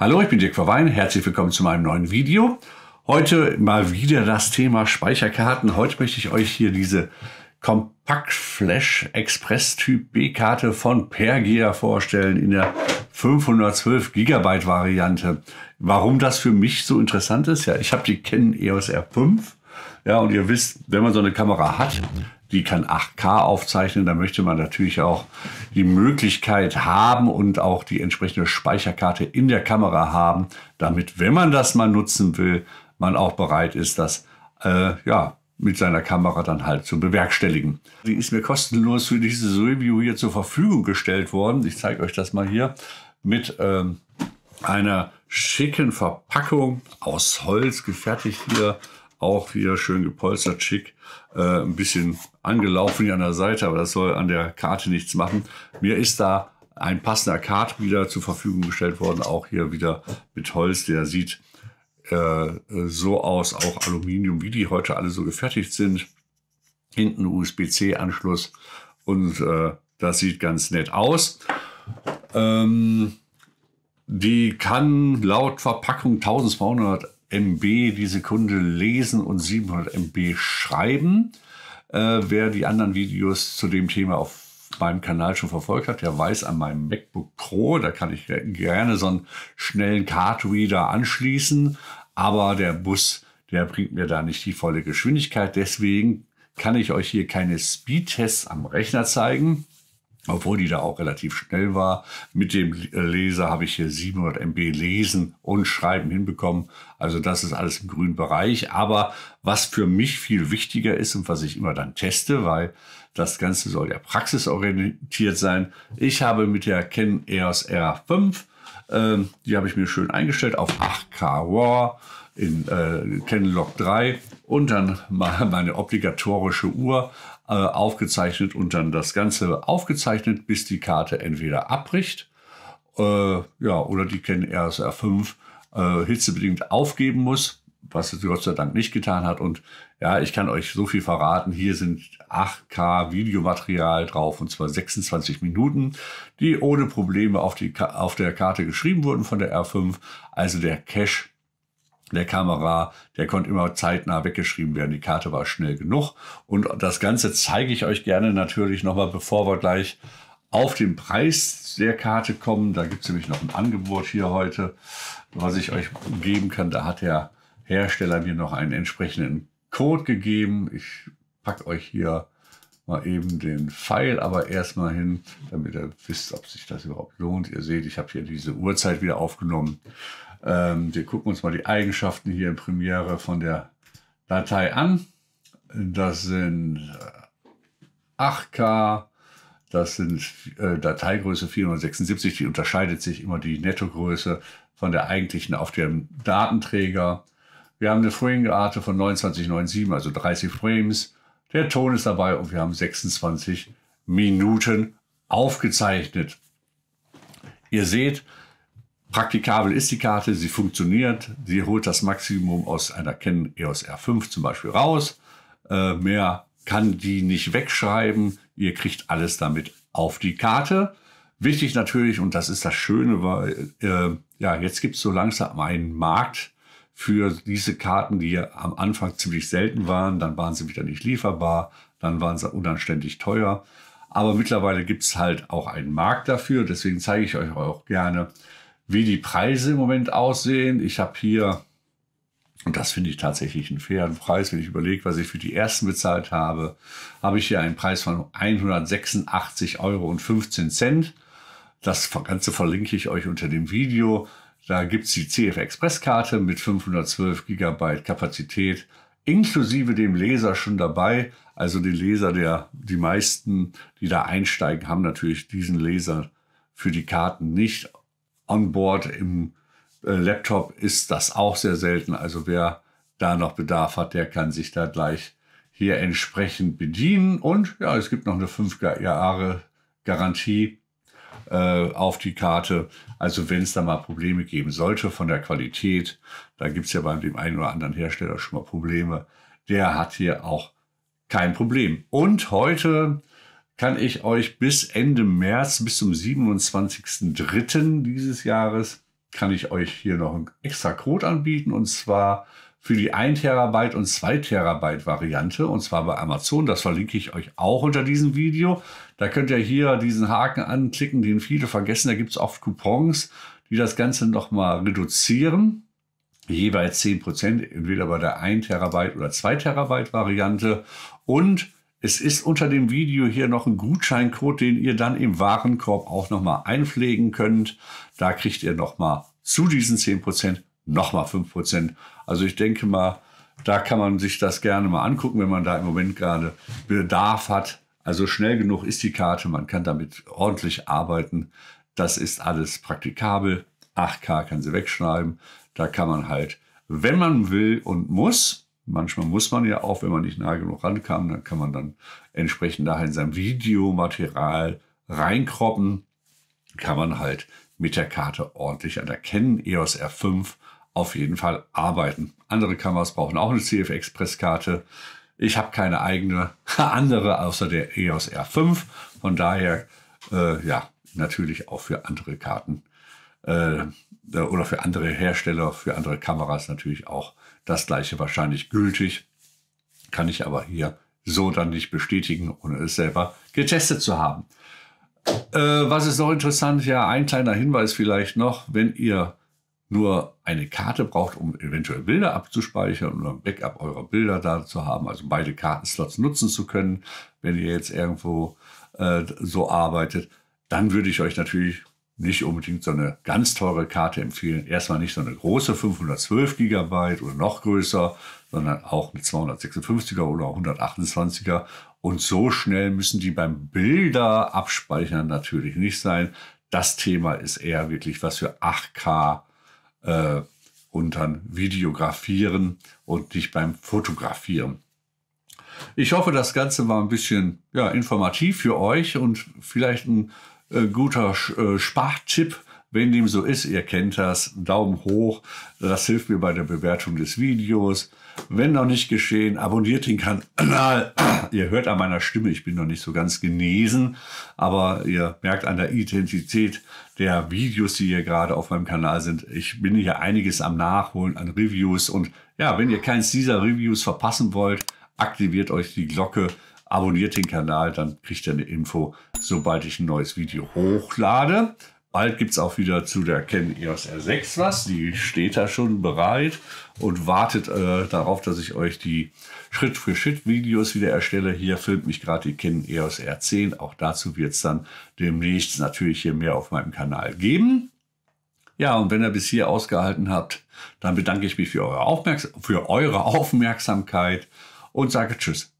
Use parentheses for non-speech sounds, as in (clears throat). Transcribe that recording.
Hallo, ich bin Dirk Verwein. Herzlich willkommen zu meinem neuen Video. Heute mal wieder das Thema Speicherkarten. Heute möchte ich euch hier diese Compact Flash Express Typ B Karte von Pergia vorstellen in der 512 GB Variante. Warum das für mich so interessant ist? Ja, ich habe die Canon EOS R5. Ja, und ihr wisst, wenn man so eine Kamera hat, die kann 8K aufzeichnen. Da möchte man natürlich auch die Möglichkeit haben und auch die entsprechende Speicherkarte in der Kamera haben, damit, wenn man das mal nutzen will, man auch bereit ist, das äh, ja, mit seiner Kamera dann halt zu bewerkstelligen. Die ist mir kostenlos für dieses Review hier zur Verfügung gestellt worden. Ich zeige euch das mal hier mit ähm, einer schicken Verpackung aus Holz gefertigt hier auch hier schön gepolstert, schick, äh, ein bisschen angelaufen hier an der Seite, aber das soll an der Karte nichts machen. Mir ist da ein passender Kart wieder zur Verfügung gestellt worden, auch hier wieder mit Holz, der sieht äh, so aus, auch Aluminium, wie die heute alle so gefertigt sind. Hinten USB-C-Anschluss und äh, das sieht ganz nett aus. Ähm, die kann laut Verpackung 1200 MB die Sekunde lesen und 700 MB schreiben. Äh, wer die anderen Videos zu dem Thema auf meinem Kanal schon verfolgt hat, der weiß an meinem MacBook Pro, da kann ich gerne so einen schnellen Card Reader anschließen, aber der Bus, der bringt mir da nicht die volle Geschwindigkeit. Deswegen kann ich euch hier keine Speedtests am Rechner zeigen obwohl die da auch relativ schnell war. Mit dem Laser habe ich hier 700 MB lesen und schreiben hinbekommen. Also das ist alles im grünen Bereich. Aber was für mich viel wichtiger ist und was ich immer dann teste, weil das Ganze soll ja praxisorientiert sein. Ich habe mit der Canon EOS R5, ähm, die habe ich mir schön eingestellt auf 8K RAW in äh, Canon Log 3 und dann meine obligatorische Uhr äh, aufgezeichnet und dann das Ganze aufgezeichnet, bis die Karte entweder abbricht äh, ja, oder die Canon r 5 äh, hitzebedingt aufgeben muss, was es Gott sei Dank nicht getan hat. Und ja, ich kann euch so viel verraten. Hier sind 8K Videomaterial drauf und zwar 26 Minuten, die ohne Probleme auf, die, auf der Karte geschrieben wurden von der R5. Also der Cache der Kamera, der konnte immer zeitnah weggeschrieben werden. Die Karte war schnell genug. Und das Ganze zeige ich euch gerne natürlich nochmal, bevor wir gleich auf den Preis der Karte kommen. Da gibt es nämlich noch ein Angebot hier heute, was ich euch geben kann. Da hat der Hersteller mir noch einen entsprechenden Code gegeben. Ich packe euch hier mal eben den Pfeil aber erstmal hin, damit ihr wisst, ob sich das überhaupt lohnt. Ihr seht, ich habe hier diese Uhrzeit wieder aufgenommen. Ähm, wir gucken uns mal die Eigenschaften hier in Premiere von der Datei an. Das sind 8K, äh, das sind äh, Dateigröße 476, die unterscheidet sich immer die Nettogröße von der eigentlichen auf dem Datenträger. Wir haben eine Framerate von 29,97, also 30 Frames. Der Ton ist dabei und wir haben 26 Minuten aufgezeichnet. Ihr seht, Praktikabel ist die Karte, sie funktioniert, sie holt das Maximum aus einer Canon EOS R5 zum Beispiel raus. Äh, mehr kann die nicht wegschreiben, ihr kriegt alles damit auf die Karte. Wichtig natürlich, und das ist das Schöne, weil äh, ja, jetzt gibt es so langsam einen Markt für diese Karten, die ja am Anfang ziemlich selten waren, dann waren sie wieder nicht lieferbar, dann waren sie unanständig teuer. Aber mittlerweile gibt es halt auch einen Markt dafür, deswegen zeige ich euch auch gerne, wie die Preise im Moment aussehen. Ich habe hier, und das finde ich tatsächlich einen fairen Preis, wenn ich überlege, was ich für die ersten bezahlt habe, habe ich hier einen Preis von 186,15 Euro. Das Ganze verlinke ich euch unter dem Video. Da gibt es die CF Express-Karte mit 512 GB Kapazität, inklusive dem Laser schon dabei. Also den Laser, der die meisten, die da einsteigen, haben natürlich diesen Laser für die Karten nicht on board im äh, Laptop ist das auch sehr selten. Also wer da noch Bedarf hat, der kann sich da gleich hier entsprechend bedienen. Und ja, es gibt noch eine 5 Jahre Garantie äh, auf die Karte. Also wenn es da mal Probleme geben sollte von der Qualität, da gibt es ja bei dem einen oder anderen Hersteller schon mal Probleme, der hat hier auch kein Problem. Und heute kann ich euch bis Ende März, bis zum 27.03. dieses Jahres, kann ich euch hier noch einen extra Code anbieten und zwar für die 1 Terabyte und 2 Terabyte Variante und zwar bei Amazon. Das verlinke ich euch auch unter diesem Video. Da könnt ihr hier diesen Haken anklicken, den viele vergessen. Da gibt es oft Coupons, die das Ganze nochmal reduzieren. Jeweils 10%, Prozent, entweder bei der 1 Terabyte oder 2 Terabyte Variante. Und es ist unter dem Video hier noch ein Gutscheincode, den ihr dann im Warenkorb auch nochmal einpflegen könnt. Da kriegt ihr nochmal zu diesen 10% nochmal 5%. Also ich denke mal, da kann man sich das gerne mal angucken, wenn man da im Moment gerade Bedarf hat. Also schnell genug ist die Karte, man kann damit ordentlich arbeiten. Das ist alles praktikabel. 8K kann sie wegschreiben. Da kann man halt, wenn man will und muss, Manchmal muss man ja auch, wenn man nicht nah genug rankam, dann kann man dann entsprechend da in sein Videomaterial reinkroppen, kann man halt mit der Karte ordentlich an der Canon EOS R5 auf jeden Fall arbeiten. Andere Kameras brauchen auch eine CF Express Karte. Ich habe keine eigene (laughs) andere außer der EOS R5. Von daher, äh, ja, natürlich auch für andere Karten äh, oder für andere Hersteller, für andere Kameras natürlich auch das gleiche wahrscheinlich gültig, kann ich aber hier so dann nicht bestätigen, ohne es selber getestet zu haben. Äh, was ist noch interessant? Ja, ein kleiner Hinweis vielleicht noch, wenn ihr nur eine Karte braucht, um eventuell Bilder abzuspeichern oder ein Backup eurer Bilder da zu haben, also beide Kartenslots nutzen zu können, wenn ihr jetzt irgendwo äh, so arbeitet, dann würde ich euch natürlich nicht unbedingt so eine ganz teure Karte empfehlen. Erstmal nicht so eine große 512 Gigabyte oder noch größer, sondern auch mit 256er oder 128er. Und so schnell müssen die beim Bilder abspeichern natürlich nicht sein. Das Thema ist eher wirklich was für 8K äh, und dann Videografieren und nicht beim Fotografieren. Ich hoffe, das Ganze war ein bisschen ja, informativ für euch und vielleicht ein äh, guter äh, Spartipp. Wenn dem so ist, ihr kennt das, Daumen hoch, das hilft mir bei der Bewertung des Videos. Wenn noch nicht geschehen, abonniert den (clears throat) Kanal. (clears throat) ihr hört an meiner Stimme, ich bin noch nicht so ganz genesen, aber ihr merkt an der Identität der Videos, die hier gerade auf meinem Kanal sind, ich bin hier einiges am Nachholen an Reviews und ja, wenn ihr keins dieser Reviews verpassen wollt, aktiviert euch die Glocke, Abonniert den Kanal, dann kriegt ihr eine Info, sobald ich ein neues Video hochlade. Bald gibt es auch wieder zu der Ken EOS R6 was. Die steht da schon bereit und wartet äh, darauf, dass ich euch die Schritt für Schritt Videos wieder erstelle. Hier filmt mich gerade die Ken EOS R10. Auch dazu wird es dann demnächst natürlich hier mehr auf meinem Kanal geben. Ja, und wenn ihr bis hier ausgehalten habt, dann bedanke ich mich für eure, Aufmerks für eure Aufmerksamkeit und sage Tschüss.